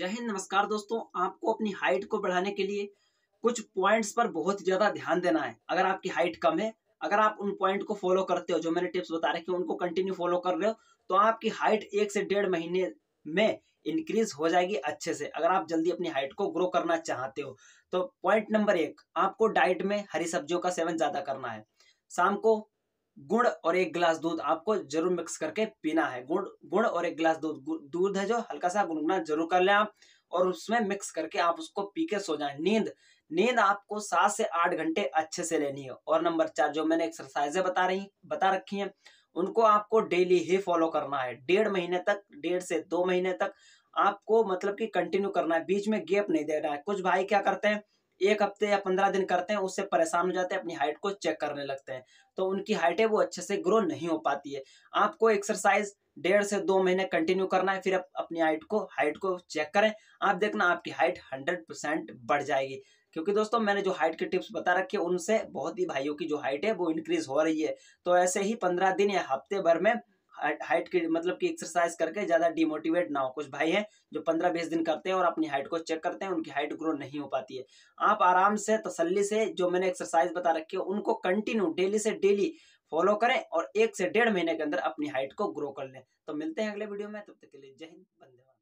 जय हिंद नमस्कार दोस्तों आपको अपनी हाइट को बढ़ाने के लिए कुछ पॉइंट्स पर बहुत ज्यादा ध्यान देना है अगर आपकी हाइट कम है अगर आप उन पॉइंट को फॉलो करते हो जो मैंने टिप्स बता रखे उनको कंटिन्यू फॉलो कर रहे हो तो आपकी हाइट एक से डेढ़ महीने में इंक्रीज हो जाएगी अच्छे से अगर आप जल्दी अपनी हाइट को ग्रो करना चाहते हो तो पॉइंट नंबर एक आपको डाइट में हरी सब्जियों का सेवन ज्यादा करना है शाम को गुड़ और एक गिलास दूध आपको जरूर मिक्स करके पीना है गुड़ गुड़ और एक गिलास दूध दूध है जो हल्का सा गुनगुना जरूर कर लें आप और उसमें मिक्स करके आप उसको पी के सो जाए नींद नींद आपको सात से आठ घंटे अच्छे से लेनी है और नंबर चार जो मैंने एक्सरसाइजें बता रही बता रखी हैं उनको आपको डेली ही फॉलो करना है डेढ़ महीने तक डेढ़ से दो महीने तक आपको मतलब कि कंटिन्यू करना है बीच में गैप नहीं देना है कुछ भाई क्या करते हैं एक हफ्ते या पंद्रह दिन करते हैं उससे परेशान हो जाते हैं अपनी हाइट को चेक करने लगते हैं तो उनकी हाइट है वो अच्छे से ग्रो नहीं हो पाती है आपको एक्सरसाइज डेढ़ से दो महीने कंटिन्यू करना है फिर आप अपनी हाइट को हाइट को चेक करें आप देखना आपकी हाइट हंड्रेड परसेंट बढ़ जाएगी क्योंकि दोस्तों मैंने जो हाइट के टिप्स बता रखे उनसे बहुत ही भाइयों की जो हाइट है वो इंक्रीज हो रही है तो ऐसे ही पंद्रह दिन या हफ्ते भर में हाइट की मतलब कि एक्सरसाइज करके ज़्यादा डिमोटिवेट ना हो कुछ भाई हैं जो पंद्रह बीस दिन करते हैं और अपनी हाइट को चेक करते हैं उनकी हाइट ग्रो नहीं हो पाती है आप आराम से तसल्ली से जो मैंने एक्सरसाइज बता रखी है उनको कंटिन्यू डेली से डेली फॉलो करें और एक से डेढ़ महीने के अंदर अपनी हाइट को ग्रो कर लें तो मिलते हैं अगले वीडियो में तब तक के लिए जय हिंद बंदे